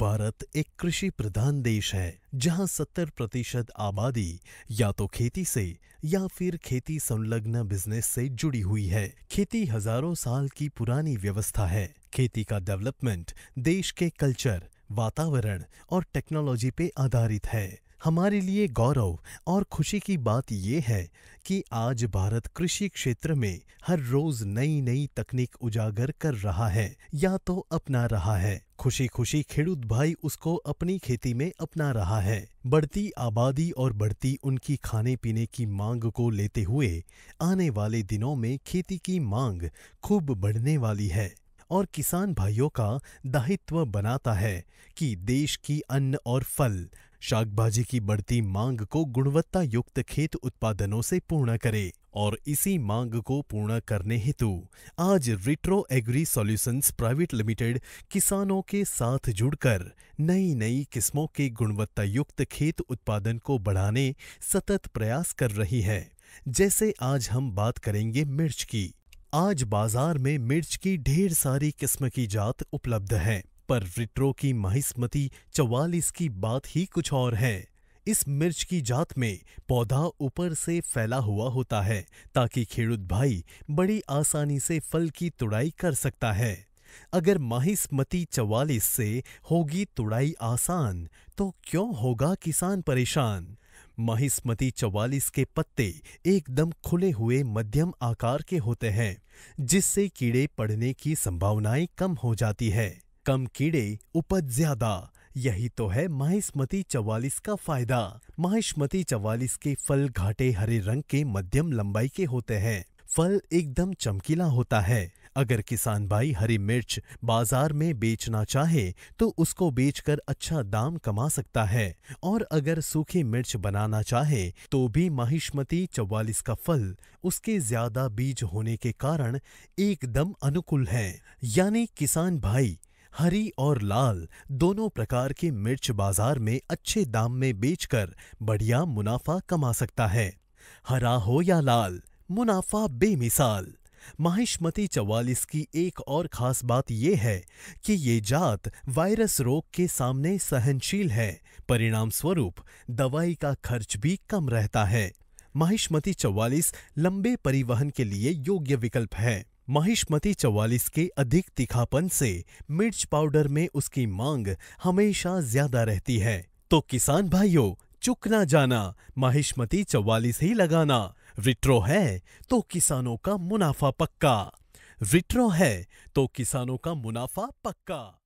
भारत एक कृषि प्रधान देश है जहां सत्तर प्रतिशत आबादी या तो खेती से या फिर खेती संलग्न बिजनेस से जुड़ी हुई है खेती हजारों साल की पुरानी व्यवस्था है खेती का डेवलपमेंट देश के कल्चर वातावरण और टेक्नोलॉजी पे आधारित है हमारे लिए गौरव और खुशी की बात यह है कि आज भारत कृषि क्षेत्र में हर रोज नई नई तकनीक उजागर कर रहा है या तो अपना रहा है खुशी खुशी खेडूत भाई उसको अपनी खेती में अपना रहा है बढ़ती आबादी और बढ़ती उनकी खाने पीने की मांग को लेते हुए आने वाले दिनों में खेती की मांग खूब बढ़ने वाली है और किसान भाइयों का दायित्व बनाता है कि देश की अन्न और फल शाकभाजी की बढ़ती मांग को गुणवत्ता युक्त खेत उत्पादनों से पूर्ण करे और इसी मांग को पूर्ण करने हेतु आज retro agri solutions private limited किसानों के साथ जुड़कर नई नई किस्मों के गुणवत्ता युक्त खेत उत्पादन को बढ़ाने सतत प्रयास कर रही है जैसे आज हम बात करेंगे मिर्च की आज बाजार में मिर्च की ढेर सारी किस्म की जात उपलब्ध है पर रिट्रो की महिस्मती चवालीस की बात ही कुछ और है इस मिर्च की जात में पौधा ऊपर से फैला हुआ होता है ताकि खेड़ूत भाई बड़ी आसानी से फल की तुड़ाई कर सकता है अगर माहिस्मती चवालीस से होगी तुड़ाई आसान तो क्यों होगा किसान परेशान महिस्मती चवालीस के पत्ते एकदम खुले हुए मध्यम आकार के होते हैं जिससे कीड़े पड़ने की संभावनाएं कम हो जाती है कम कीड़े उपज ज्यादा यही तो है माहिस्मती चवालीस का फायदा माहिस्मती चवालीस के फल घाटे हरे रंग के मध्यम लंबाई के होते हैं फल एकदम चमकीला होता है अगर किसान भाई हरी मिर्च बाजार में बेचना चाहे तो उसको बेचकर अच्छा दाम कमा सकता है और अगर सूखी मिर्च बनाना चाहे तो भी माहिस्मती चवालीस का फल उसके ज्यादा बीज होने के कारण एकदम अनुकूल है यानी किसान भाई हरी और लाल दोनों प्रकार के मिर्च बाजार में अच्छे दाम में बेचकर बढ़िया मुनाफा कमा सकता है हरा हो या लाल मुनाफा बेमिसाल माहिष्मती चवालीस की एक और खास बात यह है कि ये जात वायरस रोग के सामने सहनशील है परिणाम स्वरूप दवाई का खर्च भी कम रहता है माहिष्मती चवालीस लंबे परिवहन के लिए योग्य विकल्प है महिष्मती चौवालीस के अधिक तिखापन से मिर्च पाउडर में उसकी मांग हमेशा ज्यादा रहती है तो किसान भाइयों चुक ना जाना महिष्मती चौवालीस ही लगाना विट्रो है तो किसानों का मुनाफा पक्का विट्रो है तो किसानों का मुनाफा पक्का